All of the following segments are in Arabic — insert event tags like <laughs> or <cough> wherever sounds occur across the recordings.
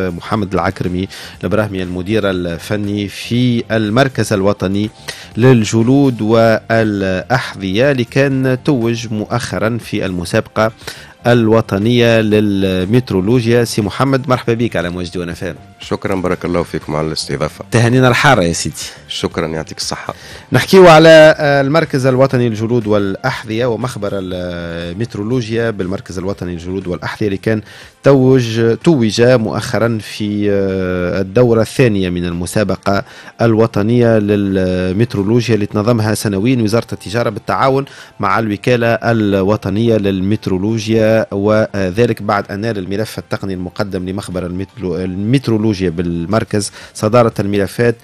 محمد العكرمي البراهمي المدير الفني في المركز الوطني للجلود والأحذية اللي كان توج مؤخرا في المسابقة الوطنية للمترولوجيا سي محمد مرحبا بك على مواجدي ونفان شكرا بارك الله فيكم على الاستضافة تهانينا الحارة يا سيدي شكرا يعطيك الصحة نحكيه على آه، المركز الوطني للجلود والأحذية ومخبر المترولوجيا بالمركز الوطني للجلود والأحذية اللي كان توج توج مؤخرا في آه، الدورة الثانية من المسابقة الوطنية للمترولوجيا اللي تنظمها سنويا وزارة التجارة بالتعاون مع الوكالة الوطنية للمترولوجيا وذلك بعد أن نال الملف التقني المقدم لمخبر المترولوجيا بالمركز صدارة الملفات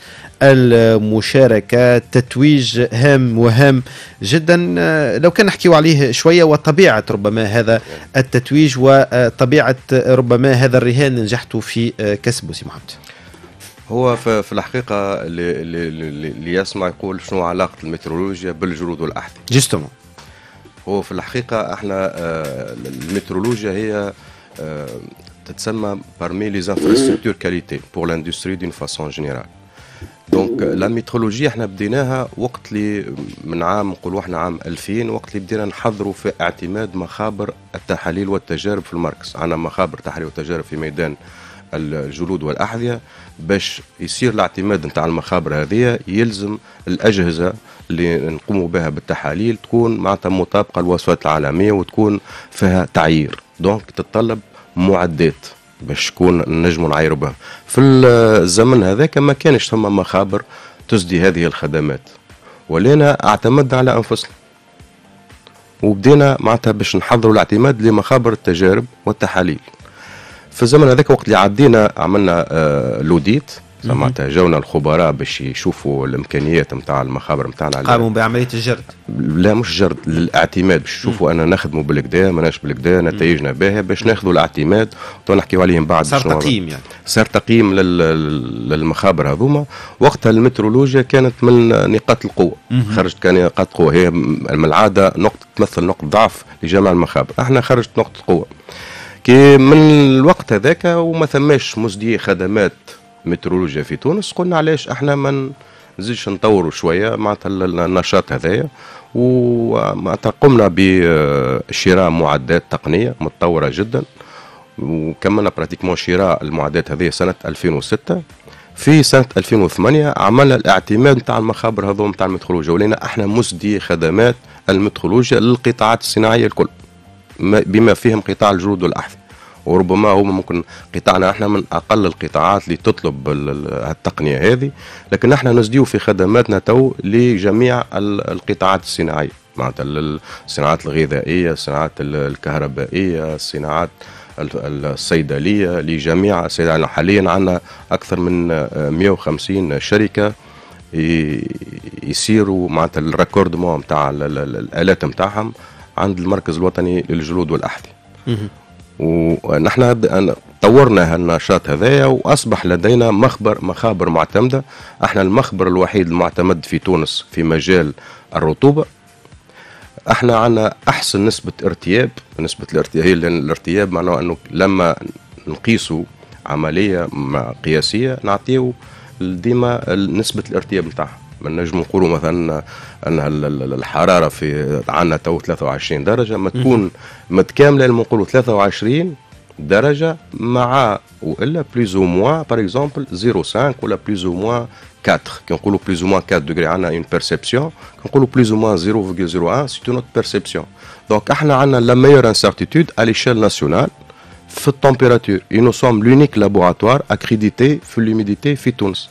مشاركة تتويج هام وهام جدا آه، لو كان نحكيو عليه شوية وطبيعة ربما هذا التتويج وطبيعة ربما هذا الرهان نجحت في آه، كسبه سي محمد هو في الحقيقة اللي يسمع يقول شنو علاقة المترولوجيا بالجرود والأحذية جستمون هو في الحقيقة احنا آه، المترولوجيا هي تتسمى parmi les infrastructures qualité pour l'industrie d'une façon générale. دونك لا ميترولوجي احنا بديناها وقت اللي من عام نقولوا احنا عام 2000 وقت اللي بدينا نحضروا في اعتماد مخابر التحاليل والتجارب في المركز عندنا مخابر تحاليل وتجارب في ميدان الجلود والاحذيه باش يصير الاعتماد نتاع المخابر هذه يلزم الاجهزه اللي نقوموا بها بالتحاليل تكون معناتها مطابقه للوصفات العالميه وتكون فيها تعيير دونك تتطلب معدات باش تكون نجموا نعايروا بها في الزمن هذاك ما كانش ثم مخابر تسدي هذه الخدمات ولينا اعتمد على انفسنا وبدينا معناتها باش نحضروا الاعتماد لمخابر التجارب والتحاليل في الزمن هذاك وقت اللي عدينا عملنا آه لوديت سمعتها جونا الخبراء باش يشوفوا الامكانيات نتاع المخابر نتاعنا قاموا بعمليه الجرد لا مش جرد الاعتماد باش يشوفوا انا نخدموا بالكدا ماناش بالكدا نتائجنا باهيه باش ناخذوا الاعتماد ونحكيوا عليهم بعد صار تقييم يعني صار تقييم للمخابر هذوما وقتها المترولوجيا كانت من نقاط القوه خرجت كان نقاط قوه هي من العاده نقطه تمثل نقطه ضعف لجميع المخابر احنا خرجت نقطه قوه كي من الوقت هذاك وما ثماش مزدي خدمات مترولوجيا في تونس قلنا علاش احنا ما نزيدش نطوروا شويه معناتها النشاط هذايا ومعناتها قمنا بشراء معدات تقنيه متطوره جدا وكملنا براتيكمون شراء المعدات هذه سنه 2006 في سنه 2008 عملنا الاعتماد نتاع المخابر هذوم نتاع الميترولوجيا ولينا احنا مسدي خدمات الميترولوجيا للقطاعات الصناعيه الكل بما فيهم قطاع الجلود والاحذيه وربما هو ممكن قطاعنا احنا من اقل القطاعات اللي تطلب التقنيه هذه لكن احنا نزديو في خدماتنا تو لجميع القطاعات الصناعيه معناتها الصناعات الغذائيه الصناعات الكهربائيه الصناعات الصيدليه لجميع الصيدليه يعني حاليا عندنا اكثر من 150 شركه يسيروا معناتها مو نتاع الالات نتاعهم عند المركز الوطني للجلود والاحذيه ونحن طورنا هالنشاط هذايا واصبح لدينا مخبر مخابر معتمده احنا المخبر الوحيد المعتمد في تونس في مجال الرطوبه احنا عندنا احسن نسبه ارتياب نسبه الارتياب هي لان الارتياب معناه انه لما نقيسوا عمليه قياسيه نعطيه ديما نسبه الارتياب نتاعها من نجم نقولوا مثلا ان الحراره في عندنا تو 23 درجه ما تكون متكامله لما نقولوا 23 درجه مع والا بليز او موا باغ اكزومبل 0.5 ولا بليز او موا 4 كي نقولوا بليز او موا 4 دوغري عندنا اون بيرسيبسيون كي نقولوا بليز او موا 0.01 سي نوت بيرسيبسيون دونك احنا عندنا لا ميور انسارتيتود على ليشيل ناسيونال في التمبيراتور اي نو سوم لونيك لابوراتوار اكريديتي في لوميديتي في تونس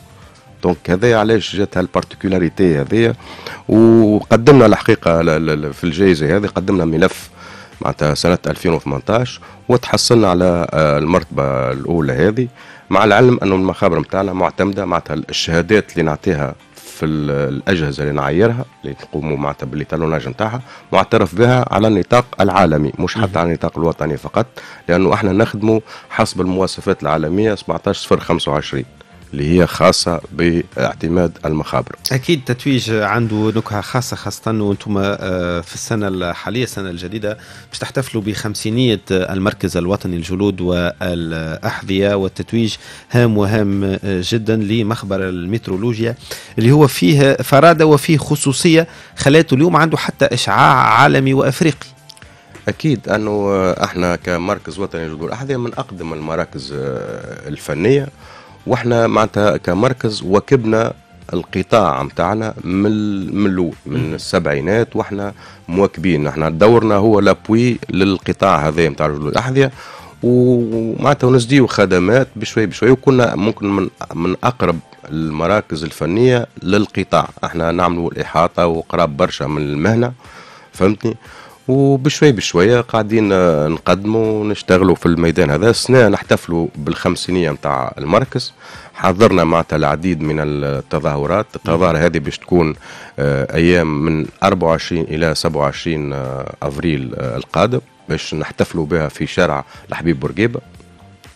دونك هذايا علاش جات هالبارتيكولاريتي هذايا وقدمنا الحقيقه في الجائزه هذه قدمنا ملف معناتها سنه 2018 وتحصلنا على آه، المرتبه الاولى هذه مع العلم انه المخابر نتاعنا معتمده معناتها الشهادات اللي نعطيها في الاجهزه اللي نعيرها اللي تقوموا معناتها بالتالوناج نتاعها معترف بها على النطاق العالمي مش حتى على النطاق الوطني فقط لانه احنا نخدموا حسب المواصفات العالميه 17025 اللي هي خاصه باعتماد المخابر. اكيد تتويج عنده نكهه خاصه خاصه وانتم آه، في السنه الحاليه السنه الجديده باش تحتفلوا بخمسينيه المركز الوطني للجلود والاحذيه والتتويج هام وهام آه، جدا لمخبر المترولوجيا اللي هو فيه فراده وفيه خصوصيه خلاته اليوم عنده حتى اشعاع عالمي وافريقي. اكيد انه آه، احنا كمركز وطني للجلود الاحذيه من اقدم المراكز الفنيه واحنا معناتها كمركز وكبنا القطاع نتاعنا من من الاول من السبعينات واحنا مواكبين احنا دورنا هو لابوي للقطاع هذا نتاع الاحذيه ومعناتها نزديو خدمات بشوي بشوي وكنا ممكن من من اقرب المراكز الفنيه للقطاع احنا نعملوا الاحاطه وقراب برشا من المهنه فهمتني وبشوي بشوية قاعدين آه، نقدموا ونشتغلوا في الميدان هذا السنة نحتفلوا بالخمسينية متاع المركز حضرنا معناتها العديد من التظاهرات التظاهرة هذه باش تكون آه، أيام من 24 إلى 27 آه، أفريل القادم باش نحتفلوا بها في شارع الحبيب بورقيبه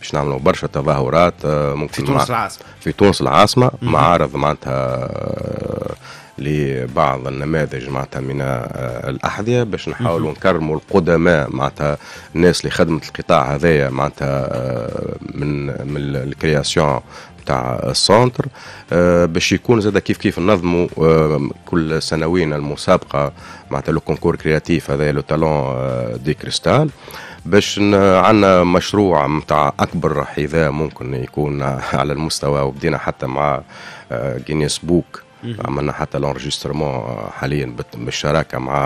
باش نعملوا برشا تظاهرات ممكن في تونس العاصمه في تونس العاصمه معارض معناتها لبعض النماذج معناتها من آه، الاحذيه باش نحاولوا نكرموا القدماء معناتها الناس اللي خدمت القطاع هذايا معناتها آه، من من الكرياسيون تاع السونتر آه، باش يكون زاد كيف كيف ننظموا كل سنوين المسابقه معناتها لو كونكور كرياتيف هذا لو تالون دي كريستال باش عندنا مشروع نتاع اكبر حذاء ممكن يكون <laughs> على المستوى وبدينا حتى مع جينيس بوك عملنا حتى لونجسترمون آه، حاليا بالشراكه مع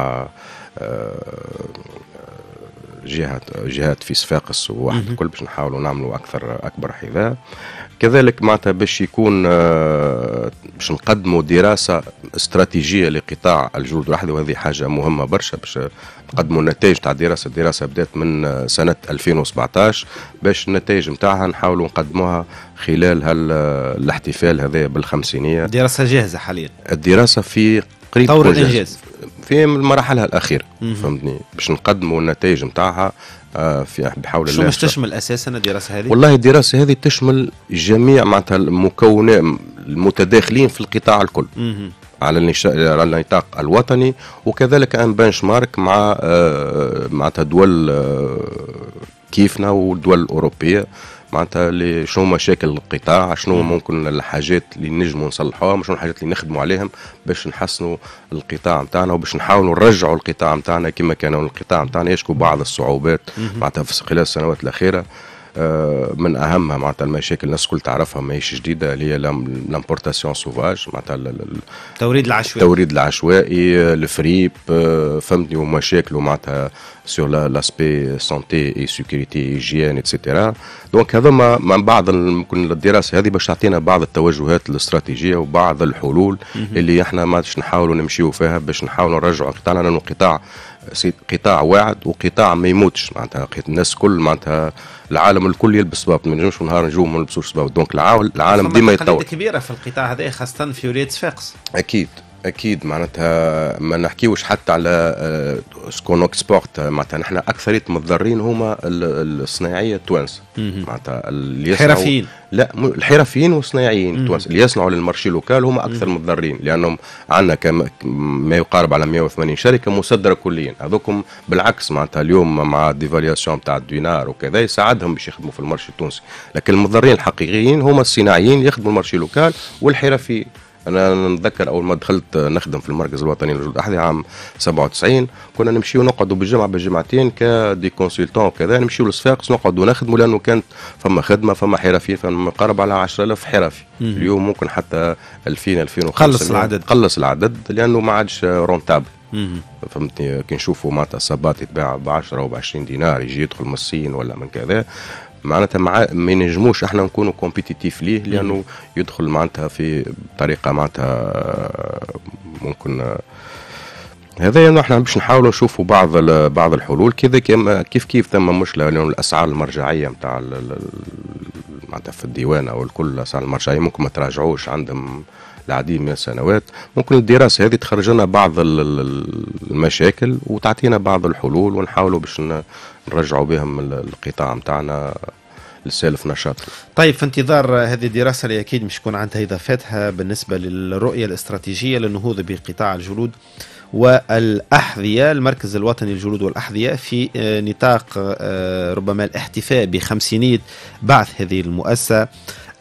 آه، جهات جهات في صفاقس وواحد الكل باش نحاولوا نعملوا اكثر اكبر حذاء كذلك معناتها باش يكون آه، باش نقدموا دراسه استراتيجيه لقطاع الجلد الحذاء وهذه حاجه مهمه برشا باش نقدموا النتائج تاع الدراسه الدراسه بدات من آه، سنه 2017 باش النتائج نتاعها نحاولوا نقدموها خلال هال آه، الاحتفال هذا بالخمسينيه الدراسه جاهزه حاليا الدراسه في قريب طور الانجاز في مراحلها الاخيره فهمتني باش نقدموا النتائج نتاعها آه، في بحول الله شو تشمل اساسا الدراسه هذه؟ والله الدراسه هذه تشمل جميع معناتها المكونات المتداخلين في القطاع الكل مم. على على النطاق الوطني وكذلك ان بنش مارك مع آه، معناتها دول آه، كيفنا والدول الاوروبيه معناتها شنو مشاكل القطاع شنو ممكن الحاجات اللي نجموا نصلحوها شنو الحاجات اللي نخدموا عليهم باش نحسنوا القطاع نتاعنا وباش نحاولوا نرجعوا القطاع نتاعنا كما كان القطاع نتاعنا يشكو بعض الصعوبات معناتها في خلال السنوات الاخيره آه، من اهمها معناتها المشاكل الناس الكل تعرفها ماهيش جديده اللي هي لامبورتاسيون سوفاج معناتها التوريد العشوائي التوريد العشوائي آه، الفريب آه، فهمتني ومشاكله معناتها سور لاسبي سونتي اي سيكوريتي ايجيان اتسيتيرا دونك هذا من بعض ممكن الدراسه هذه باش تعطينا بعض التوجهات الاستراتيجيه وبعض الحلول اللي احنا ما نحاولوا نمشيو فيها باش نحاولوا نرجعوا قطاعنا لانه قطاع قطاع واعد وقطاع ما يموتش معناتها الناس الكل معناتها العالم الكل يلبس سباب ما نجمش نهار نجوم ما نلبسوش سباب دونك العالم ديما يتطور كبيره في القطاع هذا خاصه في ولايه صفاقس اكيد اكيد معناتها ما نحكيوش حتى على آه، سكون اكسبورت آه، معناتها نحن اكثريه المتضررين هما الصناعيه التوانسه معناتها الحرفيين لا الحرفيين والصناعيين التوانسه اللي يصنعوا للمارشي لوكال هما اكثر متضررين لانهم عندنا كم ما يقارب على 180 شركه مصدره كليا هذوكم بالعكس معناتها اليوم مع ديفالياسيون تاع الدينار وكذا يساعدهم باش يخدموا في المارشي التونسي لكن المتضررين الحقيقيين هما الصناعيين اللي يخدموا المارشي لوكال والحرفيين انا نتذكر اول ما دخلت نخدم في المركز الوطني للجهد الاحذيه عام 97 كنا نمشيو نقعدوا بالجمعه بالجمعتين كدي كونسلتون كذا نمشيو لصفاقس نقعدوا نخدموا لانه كانت فما خدمه فما حرفيين فما قرب على 10000 حرفي اليوم ممكن حتى 2000 2500 قلص العدد قلص العدد لانه ما عادش رونتابل فهمتني كي نشوفوا معناتها الصباط يتباع ب 10 و 20 دينار يجي يدخل من الصين ولا من كذا معناتها مع ما ينجموش احنا نكونوا كومبيتيتيف ليه لانه يدخل معناتها في طريقه معناتها ممكن هذا يعني احنا باش نحاولوا نشوفوا بعض بعض الحلول كذا كيف كيف ثم مشكله لانه الاسعار المرجعيه نتاع معناتها في الديوان او الكل الاسعار المرجعيه ممكن ما تراجعوش عندهم العديد من السنوات ممكن الدراسة هذه تخرج لنا بعض المشاكل وتعطينا بعض الحلول ونحاولوا باش نرجعوا بهم القطاع نتاعنا لسالف نشاط طيب في انتظار هذه الدراسة اللي أكيد مش تكون عندها إضافاتها بالنسبة للرؤية الاستراتيجية للنهوض بقطاع الجلود والأحذية المركز الوطني للجلود والأحذية في آه، نطاق آه، ربما الاحتفاء بخمسينية بعث هذه المؤسسة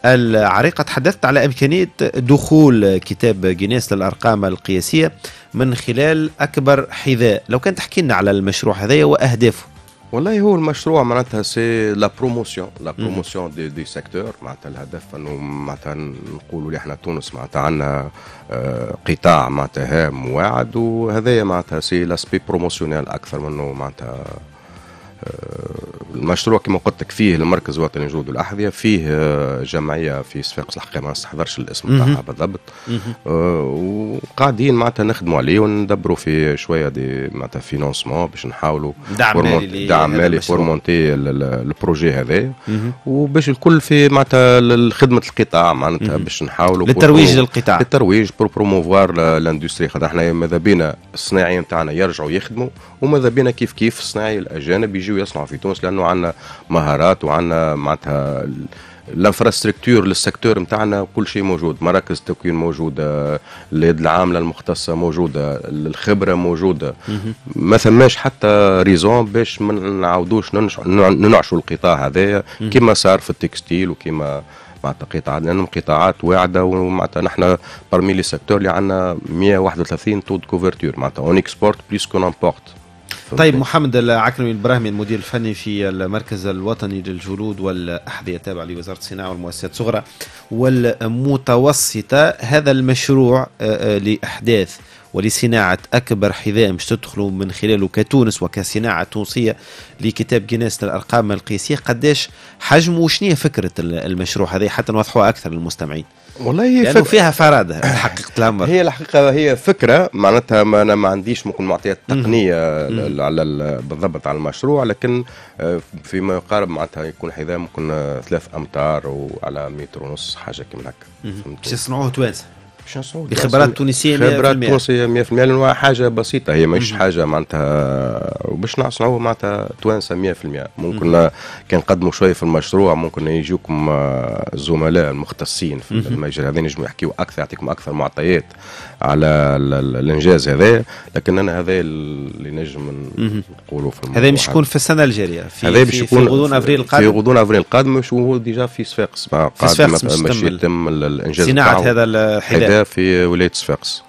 العريقة تحدثت على إمكانية دخول كتاب جينيس للأرقام القياسية من خلال أكبر حذاء لو كان تحكي لنا على المشروع هذا وأهدافه والله هو المشروع معناتها سي لا بروموسيون لا بروموسيون دي, دي سيكتور معناتها الهدف انه معناتها نقولوا اللي احنا تونس معناتها عندنا آه، قطاع معناتها هام واعد وهذايا معناتها سي لاسبي بروموسيونيل اكثر منه معناتها المشروع كما قلت لك فيه المركز الوطني لجود والاحذيه فيه آه، جمعيه في صفاقس الحقيقه ما نستحضرش الاسم تاعها بالضبط آه، وقاعدين معناتها نخدموا عليه وندبروا في شويه دي معناتها فينونسمون باش نحاولوا دعم مالي دعم مالي فورمونتي البروجي هذا وباش الكل في معناتها خدمه القطاع معناتها باش نحاولوا للترويج للقطاع للترويج بور بروموفوار لاندستري خاطر احنا ماذا بينا الصناعيين تاعنا يرجعوا يخدموا وماذا بينا كيف كيف الصناعي الاجانب يجيو يصنعوا في تونس لانه عندنا مهارات وعندنا معناتها الانفراستركتور للسيكتور نتاعنا كل شيء موجود مراكز التكوين موجوده آه، اليد العامله المختصه موجوده الخبره موجوده ما ثماش حتى ريزون باش ما نعاودوش ننعشوا القطاع هذايا كما صار في التكستيل وكما معناتها قطاعات لانهم قطاعات واعده ومعناتها نحن برمي لي سيكتور اللي عندنا 131 تو كوفرتور معناتها اون اكسبورت بليس كون امبورت طيب محمد العكرمي البراهمي المدير الفني في المركز الوطني للجلود والأحذية التابع لوزارة الصناعة والمؤسسات الصغرى والمتوسطة هذا المشروع آه، آه، لإحداث ولصناعة أكبر حذاء مش تدخلوا من خلاله كتونس وكصناعة تونسية لكتاب جينيس الارقام القياسية قداش حجمه وشنية فكرة المشروع هذا حتى نوضحوها أكثر للمستمعين والله لانه فك... فيها فراده <clears throat> حقيقه الامر هي الحقيقه هي فكره معناتها ما انا ما عنديش ممكن معطيات تقنيه على ال... بالضبط على المشروع لكن آه، فيما يقارب معناتها يكون حذاء ممكن آه، ثلاث امتار وعلى متر ونص حاجه كيما هكا باش يصنعوه توانسه باش نصعدوا تونسيه 100% خبرات تونسيه 100% لانه حاجه بسيطه هي ماهيش حاجه معناتها وباش نصنعوا معناتها توانسه 100% ممكن كان نقدموا شويه في المشروع ممكن يجوكم آه، الزملاء المختصين في المجال هذا نجموا يحكيوا اكثر يعطيكم اكثر معطيات على الانجاز هذا لكن انا هذا اللي نجم نقولوا في هذا مش يكون في السنه الجاريه في هذا في, في غضون افريل القادم في غضون افريل القادم وهو ديجا في صفاقس في صفاقس مش يتم الانجاز صناعه هذا الحذاء الحياه في ولايه صفاقس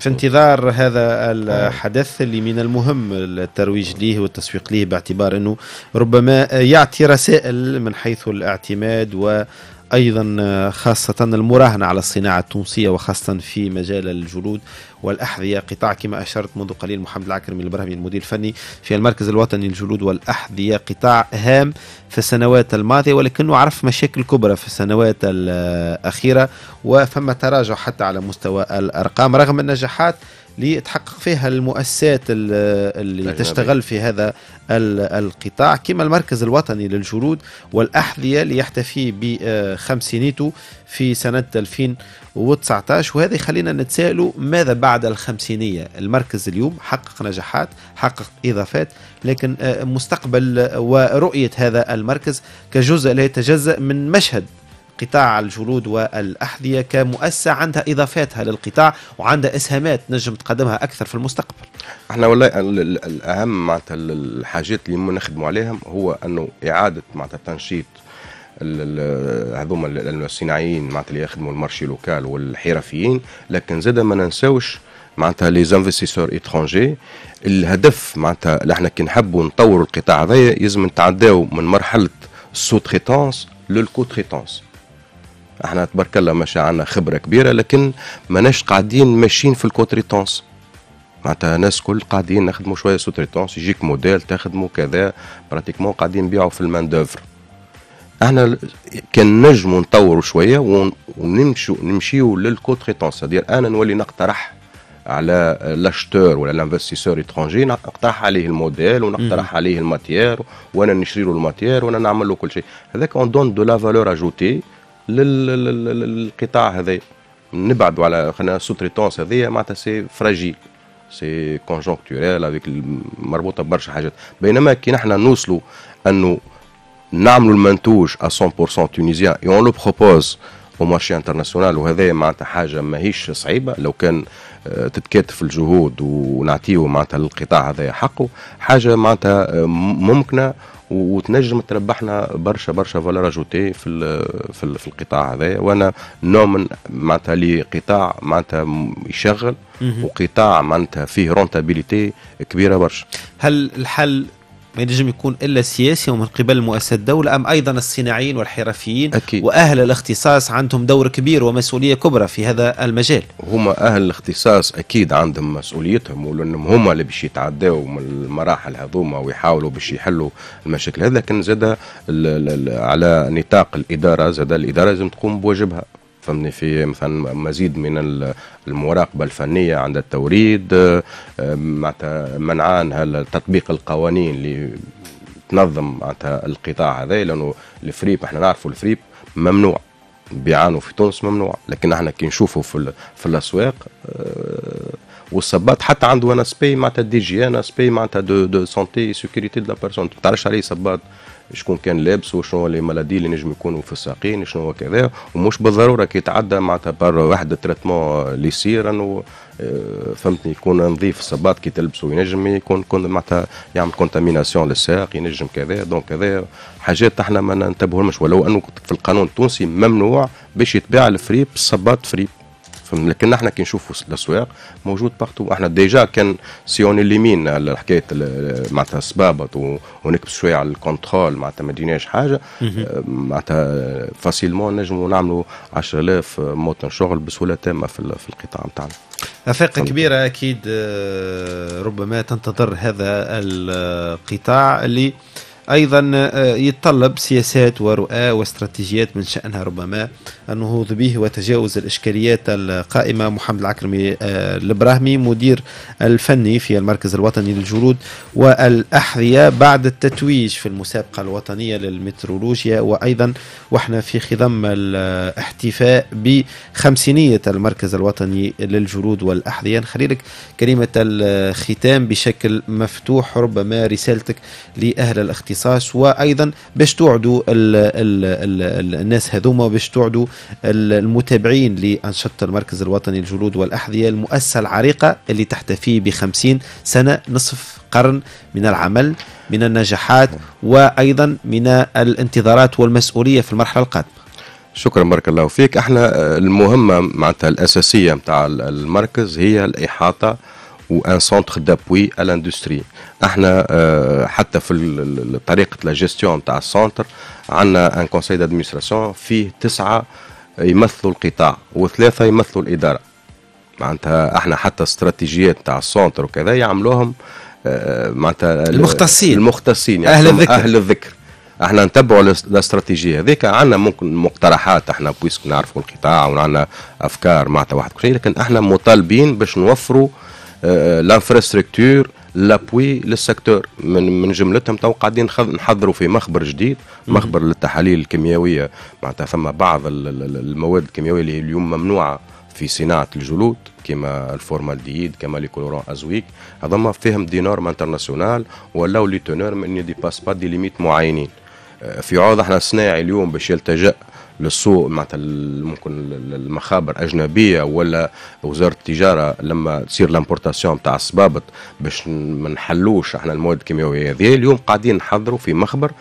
في انتظار هذا آه. الحدث اللي من المهم الترويج ليه والتسويق ليه باعتبار انه ربما يعطي رسائل من حيث الاعتماد و أيضا خاصة المراهنة على الصناعة التونسية وخاصة في مجال الجلود والأحذية قطاع كما أشرت منذ قليل محمد العكرمي البرهمي المدير الفني في المركز الوطني للجلود والأحذية قطاع هام في السنوات الماضية ولكنه عرف مشاكل كبرى في السنوات الأخيرة وفما تراجع حتى على مستوى الأرقام رغم النجاحات لتحقق فيها المؤسسات اللي تشتغل في هذا القطاع كما المركز الوطني للجرود والأحذية ليحتفي بخمسينيته في سنة 2019 وهذا يخلينا نتساءلوا ماذا بعد الخمسينية المركز اليوم حقق نجاحات حقق إضافات لكن آه، مستقبل ورؤية هذا المركز كجزء لا يتجزأ من مشهد قطاع الجلود والأحذية كمؤسسة عندها إضافاتها للقطاع وعندها إسهامات نجم تقدمها أكثر في المستقبل احنا والله الأهم معناتها الحاجات اللي نخدموا عليهم هو أنه إعادة معناتها تنشيط هذوما الصناعيين معناتها اللي يخدموا المارشي لوكال والحرفيين لكن زاد ما ننساوش معناتها لي زانفستيسور اترونجي الهدف معناتها احنا كي نحبوا نطوروا القطاع هذايا لازم نتعداو من مرحله السو تريتونس للكو تريتونس احنا تبارك الله ماشي عندنا خبره كبيره لكن ماناش قاعدين ماشيين في الكوتريتونس معناتها الناس كل قاعدين نخدموا شويه سوتريتونس يجيك موديل تخدمه كذا براتيكمون قاعدين نبيعوا في المان دوفر احنا كان نجموا نطوروا شويه ونمشوا نمشيوا للكوتريتونس cest انا نولي نقترح على لاشتور ولا لانفستيسور اترونجي نقترح عليه الموديل ونقترح عليه الماتيير وانا نشري له الماتيير وانا نعمل له كل شيء هذاك اون دون دو لا فالور اجوتي للقطاع هذا نبعدوا على خلينا سوتريتونس هذه معناتها سي فراجيل سي كونجونكتوريل افيك مربوطه برشا حاجات بينما كي نحن نوصلوا انه نعملوا المنتوج 100% تونيزيان اي اون لو بروبوز او مارشي انترناسيونال وهذا معناتها حاجه ماهيش صعيبه لو كان آه، تتكاتف الجهود ونعطيه معناتها للقطاع هذا حقه حاجه معناتها آه، ممكنه وتنجم تربحنا برشا برشا فالور اجوتي في الـ في, الـ في القطاع هذا وانا نؤمن معناتها قطاع معناتها يشغل وقطاع معناتها فيه رونتابيليتي كبيره برشا هل الحل ما ينجم يكون الا سياسي ومن قبل مؤسسات الدوله ام ايضا الصناعيين والحرفيين أكيد. واهل الاختصاص عندهم دور كبير ومسؤوليه كبرى في هذا المجال هما اهل الاختصاص اكيد عندهم مسؤوليتهم ولانهم هما اللي باش يتعداو من المراحل هذوما ويحاولوا باش يحلوا المشاكل هذا لكن زاد على نطاق الاداره زاد الاداره لازم تقوم بواجبها فهمني في مثلا مزيد من المراقبه الفنيه عند التوريد آه، معناتها منعان تطبيق القوانين اللي تنظم معناتها القطاع هذا لانه الفريب احنا نعرفوا الفريب ممنوع بيعانوا في تونس ممنوع لكن احنا كي نشوفوا في, في الاسواق آه، والصبات حتى عنده ان اسبي معناتها دي جي ان اسبي معناتها دو, دو سونتي سيكوريتي دو لا بيرسون ما تعرفش عليه صبات شكون كان لابس وشنو لي مالادي اللي نجم يكونوا في الساقين شنو هو كذا ومش بالضروره كي يتعدى معناتها بار واحد تريتمون اللي يصير انه فهمتني يكون نظيف الصباط كي تلبسه ينجم يكون كون معناتها يعمل كونتاميناسيون للساق ينجم كذا دونك كذا حاجات احنا ما ننتبهوش ولو انه في القانون التونسي ممنوع باش يتباع الفريب الصباط فريب فهم لكن احنا كي نشوفوا الاسواق موجود بارتو احنا ديجا كان سيون اليمين على حكايه معناتها سبابط ونكبس شويه على الكونترول معناتها ما ديناش حاجه آه، معناتها فاسيلمون نجموا نعملوا 10000 آه، موطن شغل بسهوله تامه في القطاع نتاعنا افاق كبيره اكيد آه، ربما تنتظر هذا القطاع اللي ايضا آه، يتطلب سياسات ورؤى واستراتيجيات من شانها ربما النهوض به وتجاوز الاشكاليات القائمه محمد العكرمي آه، البراهمي مدير الفني في المركز الوطني للجرود والاحذيه بعد التتويج في المسابقه الوطنيه للمترولوجيا وايضا واحنا في خضم الاحتفاء بخمسينيه المركز الوطني للجرود والاحذيه نخلي لك كلمه الختام بشكل مفتوح ربما رسالتك لاهل الاختصاص الاختصاص وايضا باش توعدوا الـ الـ الـ الناس هذوما باش توعدوا المتابعين لانشطه المركز الوطني للجلود والاحذيه المؤسسه العريقه اللي تحتفي ب 50 سنه نصف قرن من العمل من النجاحات وايضا من الانتظارات والمسؤوليه في المرحله القادمه شكرا بارك الله فيك احنا المهمه معناتها الاساسيه نتاع المركز هي الاحاطه وان سونتر دابوي على الاندستري احنا حتى في طريقه لا جيستيون تاع السونتر عندنا ان كونسي دادمينستراسيون فيه تسعه يمثلوا القطاع وثلاثه يمثلوا الاداره معناتها احنا حتى استراتيجيات تاع السونتر وكذا يعملوهم معناتها المختصين المختصين يعني اهل الذكر اهل الذكر احنا نتبعوا الاستراتيجيه هذيك عندنا ممكن مقترحات احنا بويسك نعرفوا القطاع وعندنا افكار معناتها واحد كل شيء لكن احنا مطالبين باش نوفروا آه لانفراستركتور لابوي للسيكتور من من جملتهم تو قاعدين نحضروا في مخبر جديد مخبر للتحاليل الكيميائيه معناتها فما بعض المواد الكيميائيه اللي اليوم ممنوعه في صناعه الجلود كما الفورمالدييد كما لي كولورون ازويك هذوما فيهم دي نورم انترناسيونال ولاو لي تونور من دي باس با دي ليميت معينين آه، في عوض احنا الصناعي اليوم باش يلتجأ للسوق معناتها ممكن المخابر اجنبيه ولا وزاره التجاره لما تصير لامبورتاسيون تاع الصبابط باش ما نحلوش احنا المواد الكيماويه هذه اليوم قاعدين نحضروا في مخبر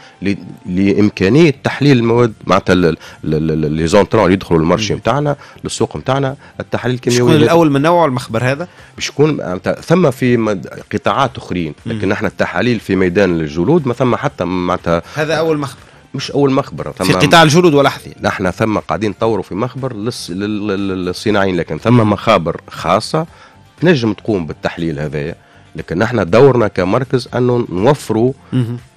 لامكانيه تحليل المواد معناتها لي زونترون اللي يدخلوا المارشي نتاعنا للسوق نتاعنا التحليل الكيماوي شكون الاول من نوعه المخبر هذا؟ باش يكون ثم في قطاعات اخرين لكن احنا التحاليل في ميدان الجلود ما ثم حتى معناتها هذا اول مخبر مش اول مخبر في قطاع الجلود والأحذية نحن ثم قاعدين نطوروا في مخبر للص... للصناعيين لكن ثم مخابر خاصه تنجم تقوم بالتحليل هذايا لكن نحن دورنا كمركز انه نوفروا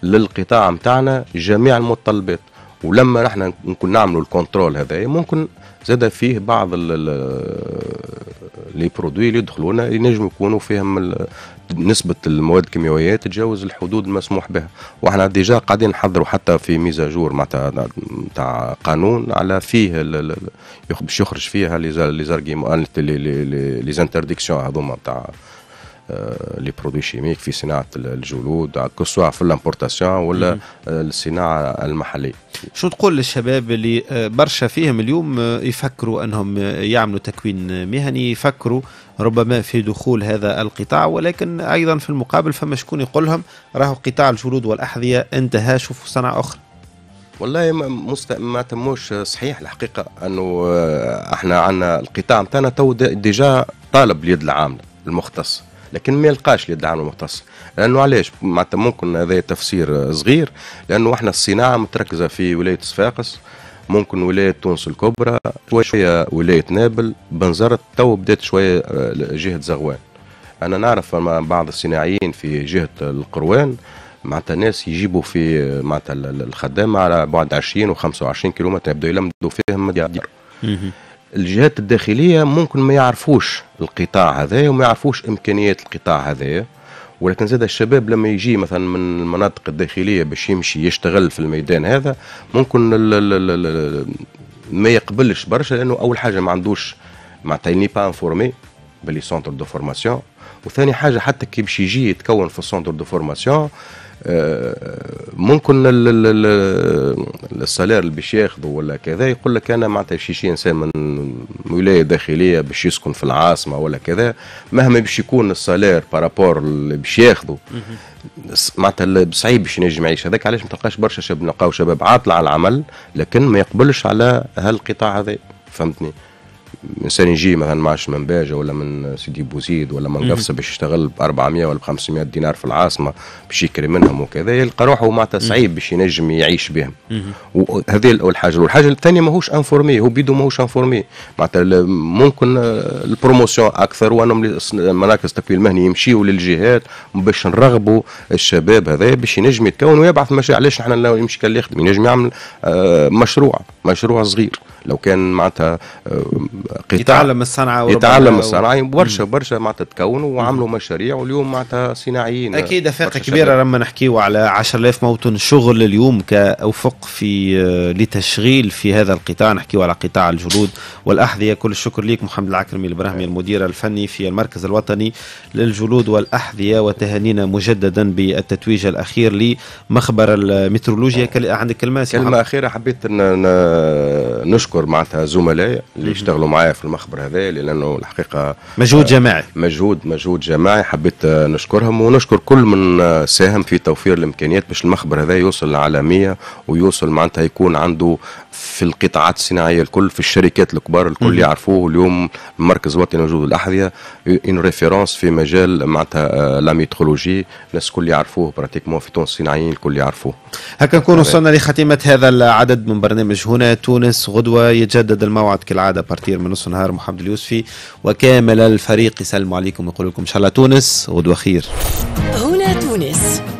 للقطاع نتاعنا جميع المتطلبات ولما نحن نكون نعملوا الكنترول هذايا ممكن زاد فيه بعض لي برودوي اللي يدخلونا ينجم يكونوا فيهم نسبة المواد الكيميائية تتجاوز الحدود المسموح بها وإحنا ديجا قاعدين نحضروا حتى في ميزاجور مع معناتها تاع قانون على فيه باش يخرج فيها لي زارغيمون لي زانترديكسيون هذوما تاع آه، لي برودوي شيميك في صناعه الجلود كسوا في الامبورتاسيون ولا الصناعه آه، المحليه شو تقول للشباب اللي آه، برشا فيهم اليوم يفكروا انهم يعملوا تكوين مهني يفكروا ربما في دخول هذا القطاع ولكن ايضا في المقابل فما شكون يقول لهم راهو قطاع الجلود والاحذيه انتهى شوفوا صنع اخرى والله ما, مست... ما تموش صحيح الحقيقه انه احنا عندنا القطاع نتاعنا تو ديجا طالب اليد العامله المختص لكن ما يلقاش للدعم المختص لانه علاش معناتها ممكن هذا تفسير صغير لانه احنا الصناعه متركزه في ولايه صفاقس ممكن ولايه تونس الكبرى شويه ولايه نابل بنزرت تو بدات شويه آه، جهه زغوان انا نعرف بعض الصناعيين في جهه القروان معناتها الناس يجيبوا في آه، معناتها الخدامه على بعد 20 و25 كيلومتر يبداوا يلمدوا فيهم ديار الجهات الداخليه ممكن ما يعرفوش القطاع هذا وما يعرفوش امكانيات القطاع هذا ولكن زاد الشباب لما يجي مثلا من المناطق الداخليه باش يمشي يشتغل في الميدان هذا ممكن ما يقبلش برشا لانه اول حاجه ما عندوش معناتها ني با انفورمي بلي سونتر دو فورماسيون وثاني حاجه حتى كي باش يجي يتكون في السونتر دو فورماسيون ممكن السالير اللي باش ياخذه ولا كذا يقول لك انا معناتها شي شي انسان من ولايه داخليه باش يسكن في العاصمه ولا كذا مهما باش يكون السالير بارابور اللي باش ياخذه معناتها صعيب باش ينجم يعيش هذاك علاش ما تلقاش برشا شباب نلقاو شباب عاطله على العمل لكن ما يقبلش على هالقطاع هذا فهمتني انسان يجي مثلا معش من باجه ولا من سيدي بوزيد ولا من قفصه باش يشتغل ب 400 ولا ب 500 دينار في العاصمه باش يكري منهم وكذا يلقى روحه معناتها صعيب باش ينجم يعيش بهم وهذه الاول حاجه والحاجه الثانيه ماهوش انفورمي هو بيدو ماهوش انفورمي معناتها ممكن البروموسيون اكثر وانهم مراكز التكوين المهني يمشيوا للجهات باش نرغبوا الشباب هذا باش ينجم يتكون ويبعث مشاريع علاش احنا يمشي كان يخدم ينجم يعمل آه، مشروع مشروع صغير لو كان معناتها آه، قطاع يتعلم الصنعه يتعلم الصنعه يعني برشا برشا معناتها تكونوا وعملوا مشاريع واليوم معناتها صناعيين اكيد افاق كبيره لما نحكيو على 10000 موطن شغل اليوم كافق في آه، لتشغيل في هذا القطاع نحكيو على قطاع الجلود والاحذيه كل الشكر ليك محمد العكرمي البراهمي آه. المدير الفني في المركز الوطني للجلود والاحذيه وتهانينا مجددا بالتتويج الاخير لمخبر المترولوجيا آه. عندك كلمه كلمه اخيره حبيت نشكر معناتها زملائي اللي يشتغلوا كانوا معايا في المخبر هذا لانه الحقيقه مجهود آه، جماعي مجهود مجهود جماعي حبيت آه، نشكرهم ونشكر كل من آه، ساهم في توفير الامكانيات باش المخبر هذا يوصل للعالميه ويوصل معناتها يكون عنده في القطاعات الصناعيه الكل في الشركات الكبار الكل يعرفوه اليوم المركز الوطني لوجود الاحذيه ان ريفيرونس في مجال معناتها لا ميترولوجي الناس الكل يعرفوه براتيكمون في تونس الصناعيين الكل يعرفوه هكا نكون وصلنا لختيمه هذا العدد من برنامج هنا تونس غدوه يتجدد الموعد كالعاده بارتير الجزائر من نص النهار محمد اليوسفي وكامل الفريق يسلم عليكم ويقول لكم ان شاء الله تونس غدوه خير هنا تونس